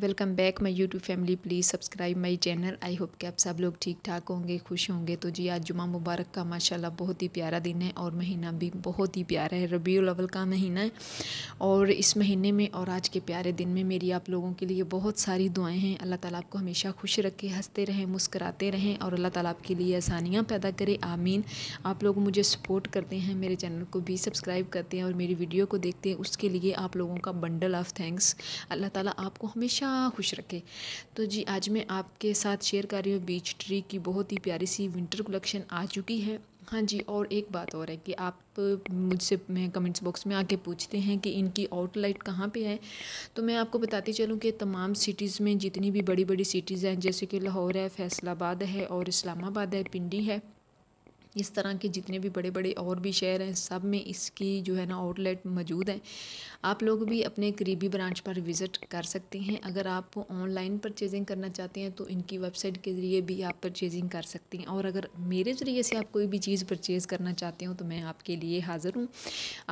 welcome back my YouTube family please subscribe my channel I hope कि आप सब लोग ठीक ठाक होंगे खुश होंगे तो जी आज जुमा मुबारक का माशाल्लाह बहुत ही प्यारा दिन है और महीना भी बहुत ही प्यारा है रबी अलवल का महीना है और इस महीने में और आज के प्यारे दिन में मेरी आप लोगों के लिए बहुत सारी दुआएँ हैं अल्लाह ताली आपको हमेशा खुश रखे हंसते रहें मुस्कराते रहें और अल्लाह ताली आपके लिए आसानियाँ पैदा करें आमीन आप लोग मुझे सपोर्ट करते हैं मेरे चैनल को भी सब्सक्राइब करते हैं और मेरी वीडियो को देखते हैं उसके लिए आप लोगों का बंडल ऑफ थैंक्स अल्लाह ताली आपको हमेशा हमेशा खुश रखे तो जी आज मैं आपके साथ शेयर कर रही हूँ बीच ट्री की बहुत ही प्यारी सी विंटर कलेक्शन आ चुकी है हाँ जी और एक बात और है कि आप मुझसे मैं कमेंट्स बॉक्स में आके पूछते हैं कि इनकी आउटलाइट कहाँ पे है तो मैं आपको बताती चलूँ कि तमाम सिटीज़ में जितनी भी बड़ी बड़ी सिटीज़ हैं जैसे कि लाहौर है फैसलाबाद है और इस्लामाबाद है पिंडी है इस तरह के जितने भी बड़े बड़े और भी शहर हैं सब में इसकी जो है ना आउटलेट मौजूद है आप लोग भी अपने करीबी ब्रांच पर विज़िट कर सकते हैं अगर आप ऑनलाइन परचेजिंग करना चाहते हैं तो इनकी वेबसाइट के ज़रिए भी आप परचेजिंग कर सकते हैं और अगर मेरे ज़रिए से आप कोई भी चीज़ परचेज़ करना चाहते हो तो मैं आपके लिए हाज़िर हूँ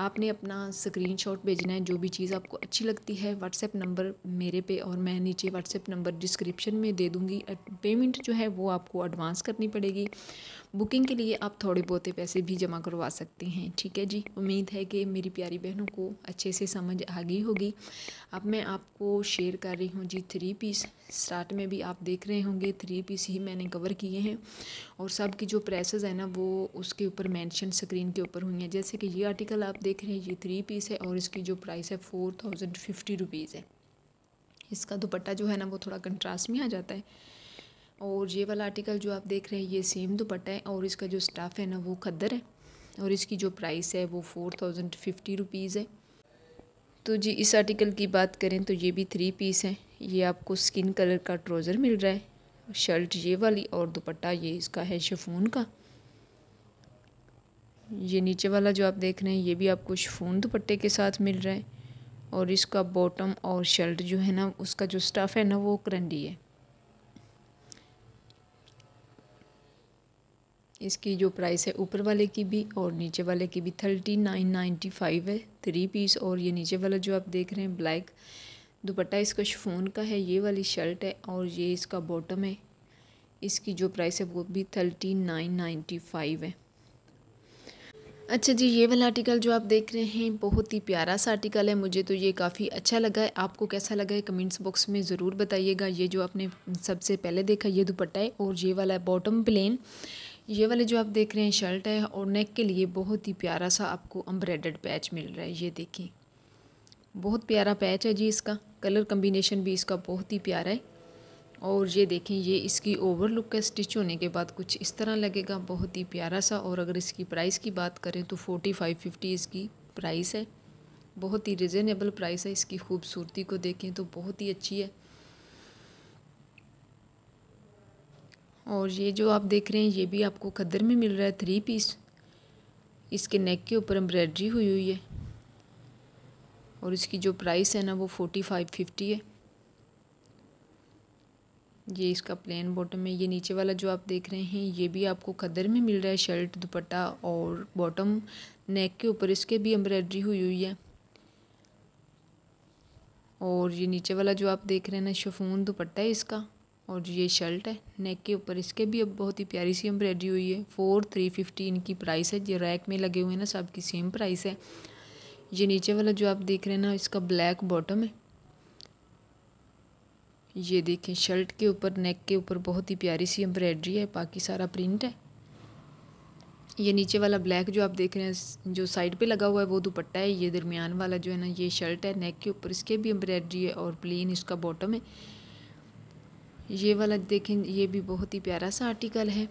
आपने अपना स्क्रीन भेजना है जो भी चीज़ आपको अच्छी लगती है व्हाट्सएप नंबर मेरे पे और मैं नीचे व्हाट्सएप नंबर डिस्क्रिप्शन में दे दूँगी पेमेंट जो है वो आपको एडवांस करनी पड़ेगी बुकिंग के लिए आप आप थोड़े बहुत पैसे भी जमा करवा सकते हैं ठीक है जी उम्मीद है कि मेरी प्यारी बहनों को अच्छे से समझ आ गई होगी अब मैं आपको शेयर कर रही हूँ जी थ्री पीस स्टार्ट में भी आप देख रहे होंगे थ्री पीस ही मैंने कवर किए हैं और सब की जो प्राइस है ना वो उसके ऊपर मैंशन स्क्रीन के ऊपर हुई हैं जैसे कि ये आर्टिकल आप देख रहे हैं ये थ्री पीस है और इसकी जो प्राइस है फोर थाउजेंड फिफ्टी रुपीज़ है इसका दुपट्टा जो है ना वो थोड़ा कंट्रास्ट में आ जाता है और ये वाला आर्टिकल जो आप देख रहे हैं ये सेम दुपट्टा है और इसका जो स्टाफ है ना वो खद्दर है और इसकी जो प्राइस है वो फोर थाउजेंड फिफ्टी रुपीज़ है तो जी इस आर्टिकल की बात करें तो ये भी थ्री पीस हैं ये आपको स्किन कलर का ट्रोज़र मिल रहा है शर्ट ये वाली और दुपट्टा ये इसका है शफून का ये नीचे वाला जो आप देख रहे हैं ये भी आपको शफून दुपट्टे के साथ मिल रहा है और इसका बॉटम और शर्ट जो है ना उसका जो स्टफ़ है ना वो करंडी है इसकी जो प्राइस है ऊपर वाले की भी और नीचे वाले की भी थर्टी नाइन नाइन्टी फाइव है थ्री पीस और ये नीचे वाला जो आप देख रहे हैं ब्लैक दुपट्टा इसका शफोन का है ये वाली शर्ट है और ये इसका बॉटम है इसकी जो प्राइस है वो भी थर्टी नाइन नाइन्टी फाइव है अच्छा जी ये वाला आर्टिकल जो आप देख रहे हैं बहुत ही प्यारा सा आर्टिकल है मुझे तो ये काफ़ी अच्छा लगा है आपको कैसा लगा है कमेंट्स बॉक्स में ज़रूर बताइएगा ये जो आपने सबसे पहले देखा ये दुपट्टा है और ये वाला है बॉटम प्लेन ये वाले जो आप देख रहे हैं शर्ट है और नेक के लिए बहुत ही प्यारा सा आपको अम्ब्रेडेड पैच मिल रहा है ये देखिए बहुत प्यारा पैच है जी इसका कलर कम्बिनेशन भी इसका बहुत ही प्यारा है और ये देखें ये इसकी ओवर लुक का स्टिच होने के बाद कुछ इस तरह लगेगा बहुत ही प्यारा सा और अगर इसकी प्राइस की बात करें तो फोर्टी फाइव फिफ्टी इसकी प्राइस है बहुत ही रिजनेबल प्राइस है इसकी खूबसूरती को देखें तो बहुत ही अच्छी है और ये जो आप देख रहे हैं ये भी आपको खद्दर में मिल रहा है थ्री पीस इसके नेक के ऊपर एम्ब्रॉयड्री हुई हुई है और इसकी जो प्राइस है ना वो फोर्टी फाइव फिफ्टी है ये इसका प्लेन बॉटम है ये नीचे वाला जो आप देख रहे हैं ये भी आपको खदर में मिल रहा है शर्ट दुपट्टा और बॉटम नेक के ऊपर इसके भी एम्ब्रॉयड्री हुई हुई है और ये नीचे वाला जो आप देख रहे हैं ना शफून दुपट्टा है इसका और ये शर्ट है नेक के ऊपर इसके भी अब बहुत ही प्यारी सी एम्ब्रॉयडरी हुई है फोर थ्री फिफ्टी इनकी प्राइस है ये रैक में लगे हुए हैं ना सबकी सेम प्राइस है ये नीचे वाला जो आप देख रहे हैं ना इसका ब्लैक बॉटम है ये देखें शर्ट के ऊपर नेक के ऊपर बहुत ही प्यारी सी एम्ब्रॉयडरी है बाकी सारा प्रिंट है ये नीचे वाला ब्लैक जो आप देख रहे हैं जो साइड पे लगा हुआ है वो दुपट्टा है ये दरमियान वाला जो है ना ये शर्ट है नेक के ऊपर इसके भी एम्ब्रॉयडरी है और प्लेन इसका बॉटम है ये वाला देखें ये भी बहुत ही प्यारा सा आर्टिकल है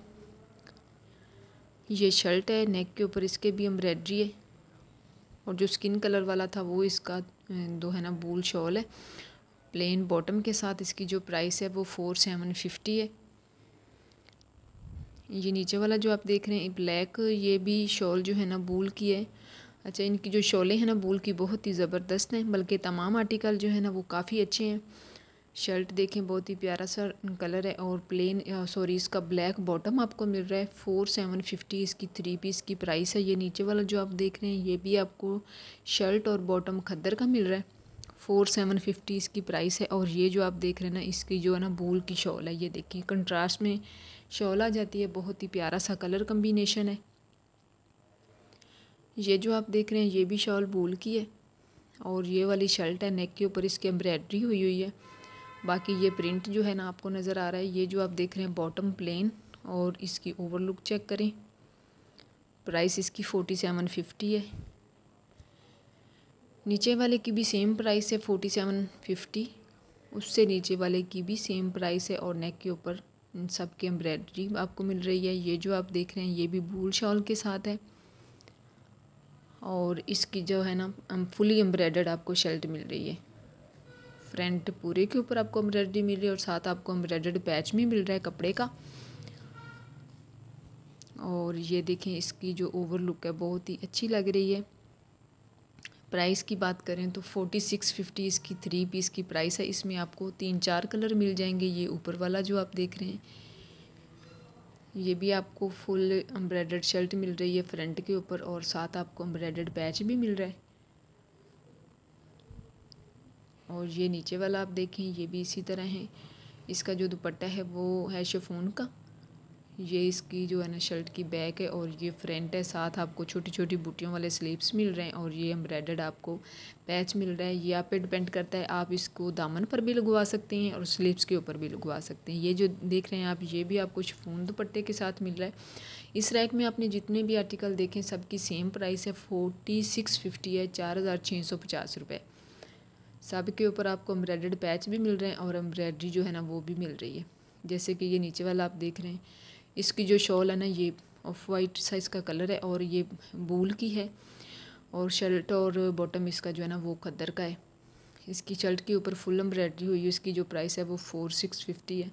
ये शर्ट है नेक के ऊपर इसके भी एम्ब्रॉयड्री है और जो स्किन कलर वाला था वो इसका दो है ना बूल शॉल है प्लेन बॉटम के साथ इसकी जो प्राइस है वो फोर सेवन फिफ्टी है ये नीचे वाला जो आप देख रहे हैं ब्लैक ये भी शॉल जो है ना बूल की है अच्छा इनकी जो शॉलें हैं ना बूल की बहुत ही ज़बरदस्त हैं बल्कि तमाम आर्टिकल जो है ना वो काफ़ी अच्छे हैं शर्ट देखें बहुत ही प्यारा सा कलर है और प्लेन सॉरी इसका ब्लैक बॉटम आपको मिल रहा है फोर सेवन फिफ्टी इसकी थ्री पीस की प्राइस है ये नीचे वाला जो आप देख रहे हैं ये भी आपको शर्ट और बॉटम खद्दर का मिल रहा है फोर सेवन फिफ्टी इसकी प्राइस है और ये जो आप देख रहे हैं ना इसकी जो है ना बूल की शॉल है ये देखिए कंट्रास्ट में शॉल आ जाती है बहुत ही प्यारा सा कलर कम्बिनेशन है ये जो आप देख रहे हैं ये भी शॉल बूल की है और ये वाली शर्ट है नेक के ऊपर इसकी एम्ब्रॉयडरी हुई हुई है बाकी ये प्रिंट जो है ना आपको नज़र आ रहा है ये जो आप देख रहे हैं बॉटम प्लेन और इसकी ओवरलुक चेक करें प्राइस इसकी फ़ोर्टी सेवन फिफ्टी है नीचे वाले की भी सेम प्राइस है फ़ोर्टी सेवन फिफ्टी उससे नीचे वाले की भी सेम प्राइस है और नेक के ऊपर इन सब की एम्ब्रॉयडरी आपको मिल रही है ये जो आप देख रहे हैं ये भी भूल शॉल के साथ है और इसकी जो है ना फुली um, एम्ब्रॉयडर्ड आपको शर्ट मिल रही है फ्रंट पूरे के ऊपर आपको एम्ब्रॉयडरी मिल रही है और साथ आपको एम्ब्रॉयडर्ड पैच भी मिल रहा है कपड़े का और ये देखें इसकी जो ओवर लुक है बहुत ही अच्छी लग रही है प्राइस की बात करें तो फोर्टी सिक्स फिफ्टी इसकी थ्री पीस की प्राइस है इसमें आपको तीन चार कलर मिल जाएंगे ये ऊपर वाला जो आप देख रहे हैं ये भी आपको फुल एम्ब्रॉयडर्ड शर्ट मिल रही है फ्रंट के ऊपर और साथ आपको एम्ब्रॉयडर्ड पैच भी मिल रहा है और ये नीचे वाला आप देखें ये भी इसी तरह है इसका जो दुपट्टा है वो है शेफोन का ये इसकी जो है ना शर्ट की बैक है और ये फ्रंट है साथ आपको छोटी छोटी बूटियों वाले स्लीव्स मिल रहे हैं और ये एम्ब्रॉयडर्ड आपको पैच मिल रहा है ये आप पे डिपेंड करता है आप इसको दामन पर भी लगवा सकते हैं और स्लीव्स के ऊपर भी लगवा सकते हैं ये जो देख रहे हैं आप ये भी आपको शिफोन दुपट्टे के साथ मिल रहा है इस रैक में आपने जितने भी आर्टिकल देखे सबकी सेम प्राइस है फोर्टी सिक्स फिफ्टी है चार हज़ार छः सौ पचास रुपये सब के ऊपर आपको एम्ब्रॉयडर्ड पैच भी मिल रहे हैं और एम्ब्रॉयडरी जो है ना वो भी मिल रही है जैसे कि ये नीचे वाला आप देख रहे हैं इसकी जो शॉल है ना ये ऑफ वाइट साइज़ का कलर है और ये बूल की है और शर्ट और बॉटम इसका जो है ना वो खद्दर का है इसकी शर्ट के ऊपर फुल एम्ब्रॉयडरी हुई है इसकी जो प्राइस है वो फोर सिक्स फिफ्टी है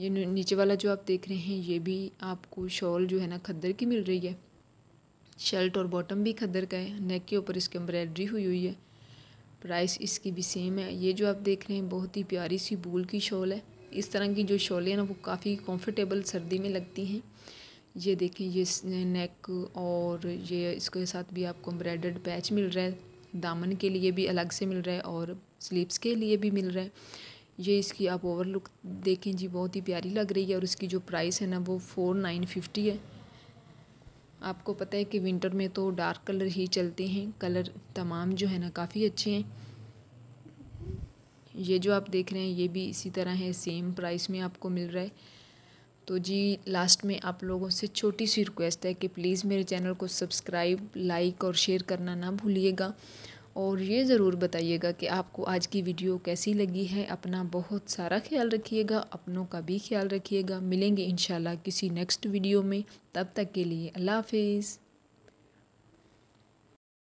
ये नीचे वाला जो आप देख रहे हैं ये भी आपको शॉल जो है ना खद्दर की मिल रही है शर्ट और बॉटम भी खद्दर का है नेक के ऊपर इसकी एम्ब्रॉयडरी हुई हुई है प्राइस इसकी भी सेम है ये जो आप देख रहे हैं बहुत ही प्यारी सी बूल की शॉल है इस तरह की जो शॉलें ना वो काफ़ी कंफर्टेबल सर्दी में लगती हैं ये देखें ये नेक और ये इसके साथ भी आपको एम्ब्रॉयडर्ड पैच मिल रहा है दामन के लिए भी अलग से मिल रहा है और स्लीव्स के लिए भी मिल रहा है ये इसकी आप ओवरलुक देखें जी बहुत ही प्यारी लग रही है और इसकी जो प्राइस है ना वो फोर नाइन फिफ्टी है आपको पता है कि विंटर में तो डार्क कलर ही चलते हैं कलर तमाम जो है ना काफ़ी अच्छे हैं ये जो आप देख रहे हैं ये भी इसी तरह है सेम प्राइस में आपको मिल रहा है तो जी लास्ट में आप लोगों से छोटी सी रिक्वेस्ट है कि प्लीज़ मेरे चैनल को सब्सक्राइब लाइक और शेयर करना ना भूलिएगा और ये ज़रूर बताइएगा कि आपको आज की वीडियो कैसी लगी है अपना बहुत सारा ख्याल रखिएगा अपनों का भी ख्याल रखिएगा मिलेंगे इन किसी नेक्स्ट वीडियो में तब तक के लिए अल्लाह हाफिज़